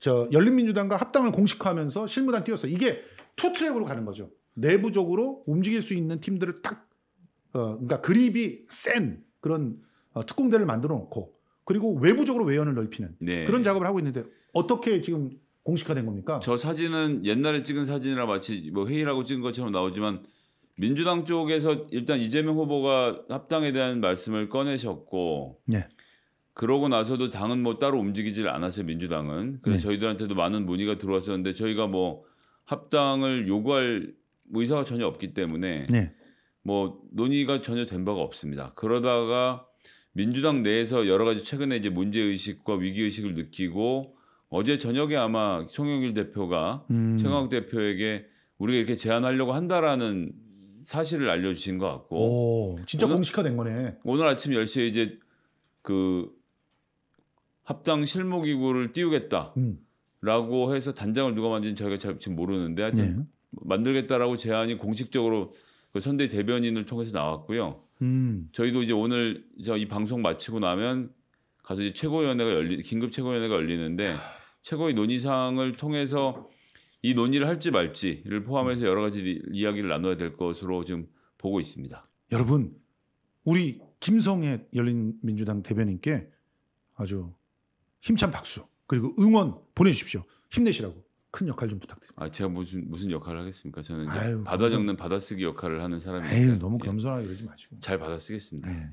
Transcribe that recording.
저 열린민주당과 합당을 공식화하면서 실무단 띄웠서 이게 투 트랙으로 가는 거죠. 내부적으로 움직일 수 있는 팀들을 딱 어, 그러니까 그립이 센 그런 어, 특공대를 만들어 놓고 그리고 외부적으로 외연을 넓히는 네. 그런 작업을 하고 있는데 어떻게 지금 공식화된 겁니까? 저 사진은 옛날에 찍은 사진이라 마치 뭐 회의라고 찍은 것처럼 나오지만 민주당 쪽에서 일단 이재명 후보가 합당에 대한 말씀을 꺼내셨고 네. 그러고 나서도 당은 뭐 따로 움직이질 않았어요 민주당은. 그래서 네. 저희들한테도 많은 문의가 들어왔었는데 저희가 뭐 합당을 요구할 의사가 전혀 없기 때문에 네. 뭐 논의가 전혀 된 바가 없습니다. 그러다가 민주당 내에서 여러 가지 최근에 이제 문제 의식과 위기 의식을 느끼고 어제 저녁에 아마 송영길 대표가 음. 최강욱 대표에게 우리가 이렇게 제안하려고 한다라는 사실을 알려주신 것 같고 오, 진짜 오늘, 공식화된 거네. 오늘 아침 10시에 이제 그 합당 실무 기구를 띄우겠다. 라고 해서 단장을 누가 만든지 저희가 잘 지금 모르는데 하여튼 네. 만들겠다라고 제안이 공식적으로 그 선대 대변인을 통해서 나왔고요. 음. 저희도 이제 오늘 저이 방송 마치고 나면 가서 이제 최고위원회가 열리 긴급 최고위원회가 열리는데 최고의 논의사항을 통해서 이 논의를 할지 말지를 포함해서 여러 가지 이야기를 나눠야 될 것으로 지금 보고 있습니다. 여러분, 우리 김성애 열린민주당 대변인께 아주 힘찬 박수 그리고 응원 보내주십시오. 힘내시라고 큰 역할 좀 부탁드립니다. 아 제가 무슨 무슨 역할을 하겠습니까? 저는 아유, 받아 적는 받아쓰기 역할을 하는 사람이에요. 너무 예. 겸손하게 그러지 마시고 잘 받아쓰겠습니다. 네.